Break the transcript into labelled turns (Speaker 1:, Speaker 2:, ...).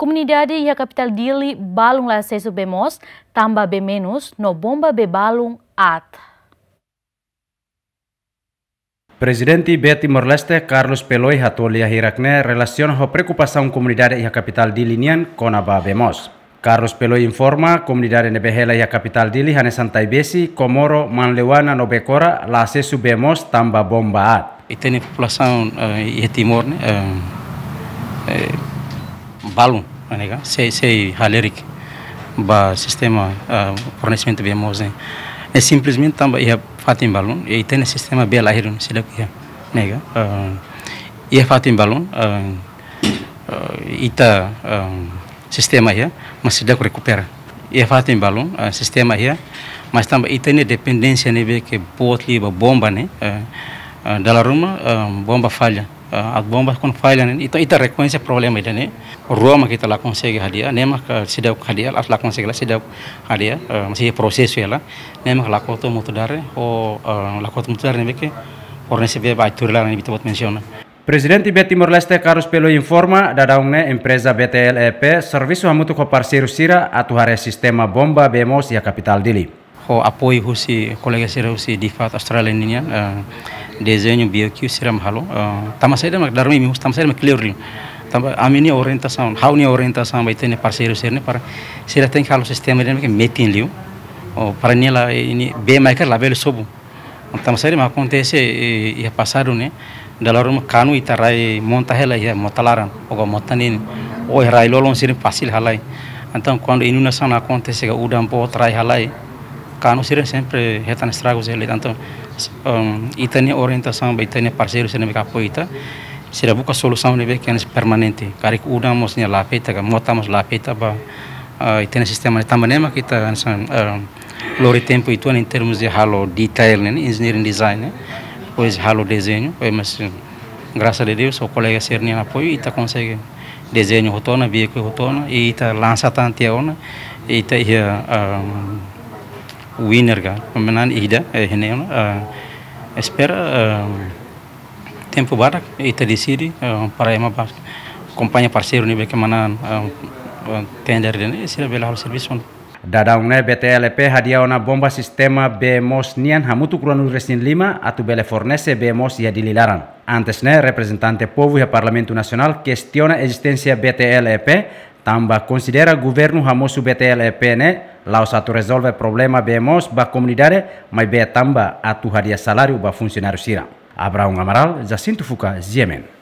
Speaker 1: Comunidade e a capital dele balum lá acesso bemos, tamba be menos, no bomba be balum at.
Speaker 2: Presidente B Timor-Leste Carlos Peloy hatolia hirakne relación ho preocupação comunidade e a capital de Linian com a bemos. Carlos Peloy informa comunidade nebehela e a kapital de Lihane Santai Besi, Comoro,
Speaker 1: Manlewana, Nobecora, lá acesso bemos, tamba bombaat. at. E tem uh, e Timor, ne. Uh, uh, balon anega é sei sei halerik ba sistema uh, fornecimento bem mozen é simplesmente tamba ia fatim balon e tem sistema bem lahirun sila kia é, nega é uh, ah, ia fatim balão. uh, ah, uh, ita um, sistema ia mas sila recupera ia fatim balon uh, sistema ia mas tamba ita ne dependência ne né, be que botli ba bomba ne né, uh, uh, dalarum bomba falha Ah, ak bombas kon failan ita ita reconhece problema idane roma kita la consegue hadia nema ka sida hadia la la consegue la sida hadia masih proses yela nema la koto mutudare o ah, la koto mutudare nebe se be ba turla ni bitobot mensiona
Speaker 2: Presiden Tibet Timor Leste Carlos Pelo informa dadaungne empresa BTLEP servisu hamutu ko
Speaker 1: parsiru sira atu hare sistema bomba bemos ya kapital dili. Ho apoi husi kolega sira husi difat Australia ninian ah, desenho biyaki siram halo eh, tamasaidan mak darmi mihus tamasaidan mak clearly tamba amini orientação ni orientação vai ter parceiro ser para será tem halo sistema de metin liu o oh, para la ini be maker label sobu tamasaidan mak acontece e eh, passado né dalarum kanu itarai montahela ya motalaran ogo motanin o lolon sirim fasil halai então quando inundação acontece o dampo trai halai kanu siren sempre retan estragos ele tanto um, orientação é ba itane parceiro sene me kapo ita sira buka solução nebe é permanente karik una mos nya lapeta ka mota mos lapeta ba uh, itane sistema ne né, tamanema né, que está um, ah, lori tempo itu em termos de halo detail né engineering design né pois halo desenho pois mas graças a Deus o colega Serni apoio e consegue desenho rotona veículo rotona e tá lança tantiona e tá ah, ia winner ga men ini ihda hene esper tempo barak ita decide euh, para ema ba kompanya parceiro ni beke mana euh, euh, tender ini, sila bela hal pun. Dadang ne BTLP hadiaona bomba sistema BMOS
Speaker 2: nian hamutu kuranu resin lima atu bele Fornese BMOS ia ya dililaran. ne representante Povu ya Parlamento Nasional questiona a BTLP Tamba considera governo Ramos BTL BTLEP, né? satu resolve problema bemos ba comunidade, mas be tamba atu hadiah salário ba funcionário sira. Abraão Amaral, Jacinto Fuca, Ziemen.